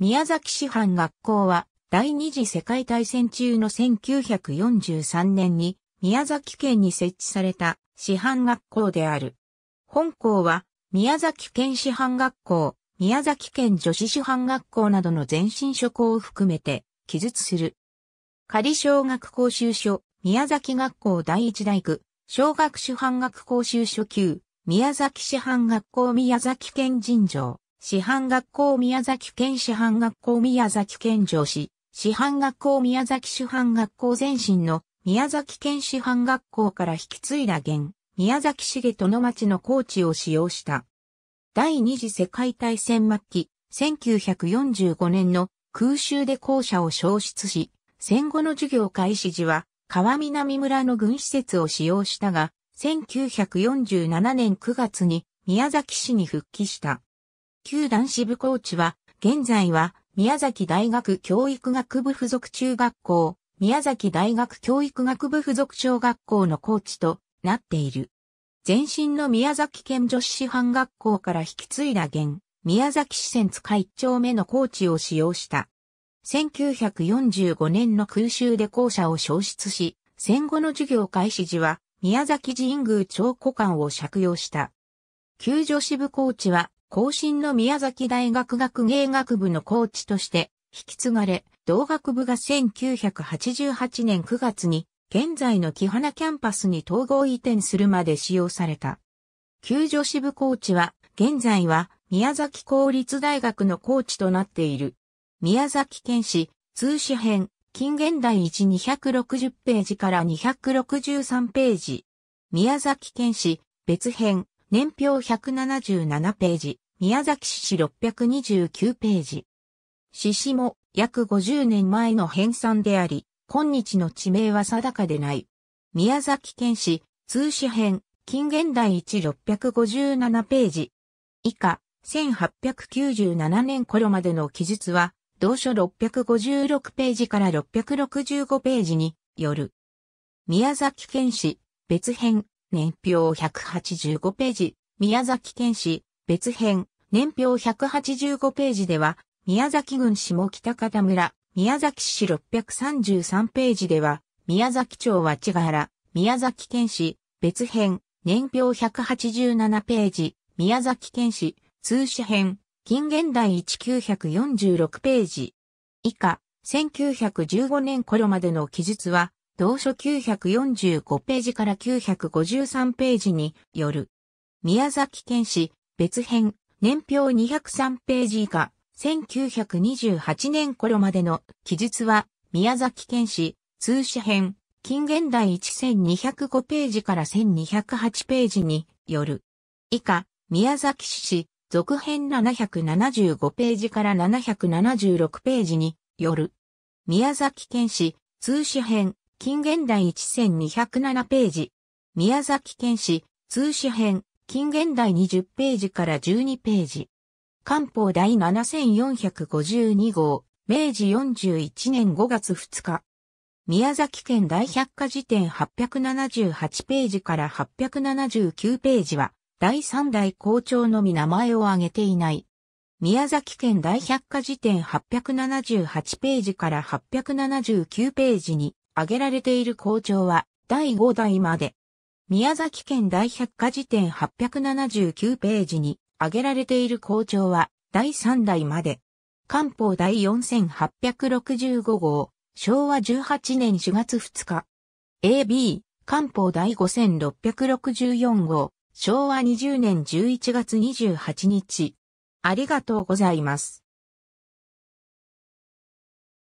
宮崎市藩学校は、第二次世界大戦中の1943年に、宮崎県に設置された市藩学校である。本校は、宮崎県市藩学校、宮崎県女子市藩学校などの前身諸校を含めて、記述する。仮小学講習所、宮崎学校第一大区、小学市藩学講習所級、宮崎市藩学校宮崎県尋常。師範学校宮崎県師範学校宮崎県上市、師範学校宮崎師範学校前身の宮崎県師範学校から引き継いだ現、宮崎市下の町の高地を使用した。第二次世界大戦末期、1945年の空襲で校舎を消失し、戦後の授業開始時は川南村の軍施設を使用したが、1947年9月に宮崎市に復帰した。旧男子部コーチは、現在は、宮崎大学教育学部附属中学校、宮崎大学教育学部附属小学校のコーチとなっている。前身の宮崎県女子師範学校から引き継いだ現、宮崎市線塚一丁目のコーチを使用した。1945年の空襲で校舎を消失し、戦後の授業開始時は、宮崎神宮長古館を借用した。旧女子部コーチは、後進の宮崎大学学芸学部のコーチとして引き継がれ、同学部が1988年9月に現在の木花キャンパスに統合移転するまで使用された。救助支部コーチは、現在は宮崎公立大学のコーチとなっている。宮崎県史、通史編、近現代1260ページから263ページ。宮崎県史、別編、年表177ページ、宮崎市史629ページ。獅子も約50年前の編纂であり、今日の地名は定かでない。宮崎県史、通史編、近現代1657ページ。以下、1897年頃までの記述は、同書656ページから665ページによる。宮崎県史、別編、年表185ページ、宮崎県市、別編、年表185ページでは、宮崎郡下北方村、宮崎市633ページでは、宮崎町は千原、宮崎県市、別編、年表187ページ、宮崎県市、通史編、近現代1946ページ。以下、1915年頃までの記述は、同書945ページから953ページによる。宮崎県史、別編、年表203ページ以下、1928年頃までの記述は、宮崎県史、通史編、近現代1205ページから1208ページによる。以下、宮崎市続編775ページから776ページによる。宮崎県史、通史編、近現代1207ページ。宮崎県史、通史編、近現代20ページから12ページ。官報第7452号、明治41年5月2日。宮崎県大百科事典878ページから879ページは、第3代校長のみ名前を挙げていない。宮崎県大百科事典878ページから879ページに、挙げられている校長は第5代まで。宮崎県大百科事典879ページに挙げられている校長は第3代まで。官報第4865号、昭和18年4月2日。AB、官報第5664号、昭和20年11月28日。ありがとうございます。